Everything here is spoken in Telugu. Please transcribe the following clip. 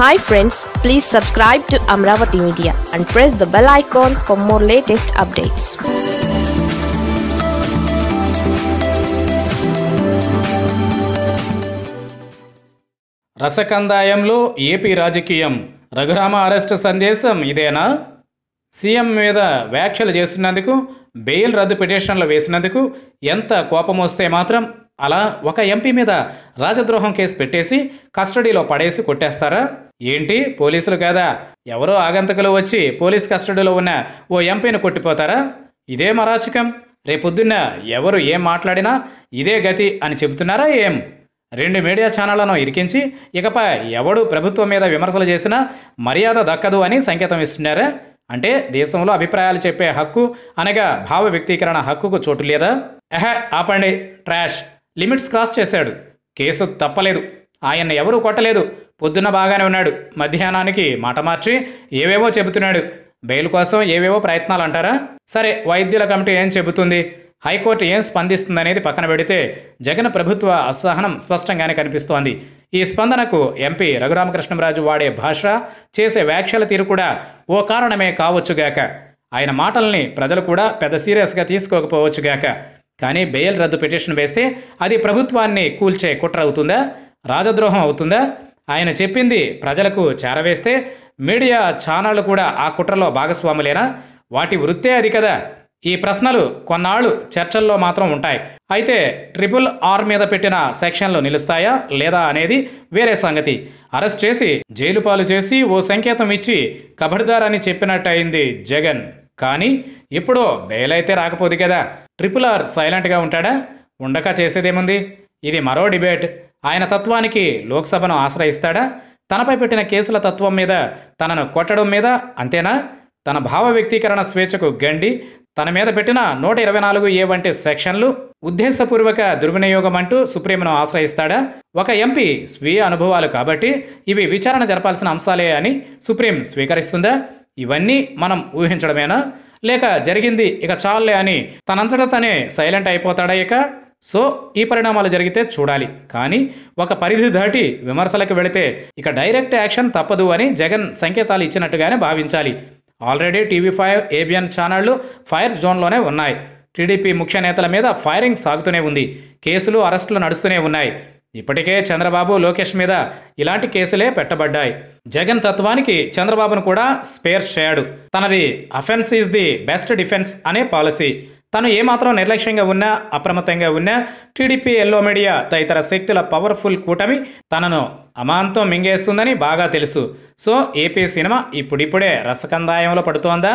hi friends please subscribe to Amaravati media and press the bell icon for more latest updates రసకందాయంలో ఏపీ రాజకీయం రఘురామ అరెస్ట్ సందేశం ఇదేనా సీఎం మీద వ్యాఖ్యలు చేస్తున్నందుకు బెయిల్ రద్దు పిటిషన్లు వేసినందుకు ఎంత కోపం వస్తే మాత్రం అలా ఒక ఎంపీ మీద రాజద్రోహం కేసు పెట్టేసి కస్టడీలో పడేసి కొట్టేస్తారా ఏంటి పోలీసులు కాదా ఎవరో ఆగంతకులు వచ్చి పోలీస్ కస్టడీలో ఉన్న ఓ ఎంపీని కొట్టిపోతారా ఇదే మరాచకం రేపొద్దున్న ఎవరు ఏం మాట్లాడినా ఇదే గతి అని చెబుతున్నారా ఏం రెండు మీడియా ఛానళ్లను ఇరికించి ఇకపై ఎవడు ప్రభుత్వం మీద విమర్శలు చేసినా మర్యాద దక్కదు అని సంకేతం ఇస్తున్నారా అంటే దేశంలో అభిప్రాయాలు చెప్పే హక్కు అనగా భావ వ్యక్తీకరణ హక్కుకు చోటు లేదా ఎహ ఆపండి ట్రాష్ లిమిట్స్ క్రాస్ చేశాడు కేసు తప్పలేదు ఆయన ఎవరూ కొట్టలేదు పొద్దున్న బాగానే ఉన్నాడు మధ్యాహ్నానికి మాట మార్చి ఏవేవో చెబుతున్నాడు బెయిల్ కోసం ఏవేవో ప్రయత్నాలు అంటారా సరే వైద్యుల కమిటీ ఏం చెబుతుంది హైకోర్టు ఏం స్పందిస్తుందనేది పక్కన పెడితే జగన్ ప్రభుత్వ అసహనం స్పష్టంగానే కనిపిస్తోంది ఈ స్పందనకు ఎంపీ రఘురామకృష్ణరాజు వాడే భాష చేసే వ్యాఖ్యల తీరు కూడా ఓ కారణమే కావచ్చుగాక ఆయన మాటల్ని ప్రజలు కూడా పెద్ద సీరియస్గా తీసుకోకపోవచ్చుగాక కానీ బెయిల్ రద్దు పిటిషన్ వేస్తే అది ప్రభుత్వాన్ని కూల్చే కుట్ర అవుతుందా రాజద్రోహం అవుతుందా ఆయన చెప్పింది ప్రజలకు చేరవేస్తే మీడియా ఛానళ్లు కూడా ఆ కుట్రలో భాగస్వాములేనా వాటి వృత్తే అది కదా ఈ ప్రశ్నలు కొన్నాళ్ళు చర్చల్లో మాత్రం ఉంటాయి అయితే ట్రిపుల్ ఆర్ మీద పెట్టిన సెక్షన్లు నిలుస్తాయా లేదా అనేది వేరే సంగతి అరెస్ట్ చేసి జైలు పాలు చేసి ఓ సంకేతం ఇచ్చి కబడిదారని అని చెప్పినట్టయింది జగన్ కానీ ఇప్పుడో బెయిల్ అయితే రాకపోదు కదా ట్రిపుల్ ఆర్ సైలెంట్గా ఉంటాడా ఉండక చేసేదేముంది ఇది మరో డిబేట్ ఆయన తత్వానికి లోక్సభను ఆశ్రయిస్తాడా తనపై పెట్టిన కేసుల తత్వం మీద తనను కొట్టడం మీద అంతేనా తన భావ వ్యక్తీకరణ స్వేచ్ఛకు గండి తన మీద పెట్టిన నూట ఇరవై నాలుగు ఏ వంటి సెక్షన్లు ఉద్దేశపూర్వక దుర్వినియోగం అంటూ సుప్రీంను ఆశ్రయిస్తాడా ఒక ఎంపీ స్వీయ అనుభవాలు కాబట్టి ఇవి విచారణ జరపాల్సిన అంశాలే అని సుప్రీం స్వీకరిస్తుందా ఇవన్నీ మనం ఊహించడమేనా లేక జరిగింది ఇక చాలే అని తనంతటా తనే సైలెంట్ అయిపోతాడా ఇక సో ఈ పరిణామాలు జరిగితే చూడాలి కానీ ఒక పరిధి దాటి విమర్శలకు వెళితే ఇక డైరెక్ట్ యాక్షన్ తప్పదు అని జగన్ సంకేతాలు ఇచ్చినట్టుగానే భావించాలి ఆల్రెడీ టీవీ ఫైవ్ ఏబిఎన్ ఛానళ్లు ఫైర్ జోన్లోనే ఉన్నాయి టీడీపీ ముఖ్య నేతల మీద ఫైరింగ్ సాగుతూనే ఉంది కేసులు అరెస్టులు నడుస్తూనే ఉన్నాయి ఇప్పటికే చంద్రబాబు లోకేష్ మీద ఇలాంటి కేసులే పెట్టబడ్డాయి జగన్ తత్వానికి చంద్రబాబును కూడా స్పేర్ చేయాడు తనది offence is the best defence అనే పాలసీ తను ఏమాత్రం నిర్లక్ష్యంగా ఉన్నా అప్రమత్తంగా ఉన్నా టీడీపీ ఎల్లో మీడియా తదితర శక్తుల పవర్ఫుల్ కూటమి తనను అమాంతం మింగేస్తుందని బాగా తెలుసు సో ఏపీ సినిమా ఇప్పుడిప్పుడే రసకందాయంలో పడుతోందా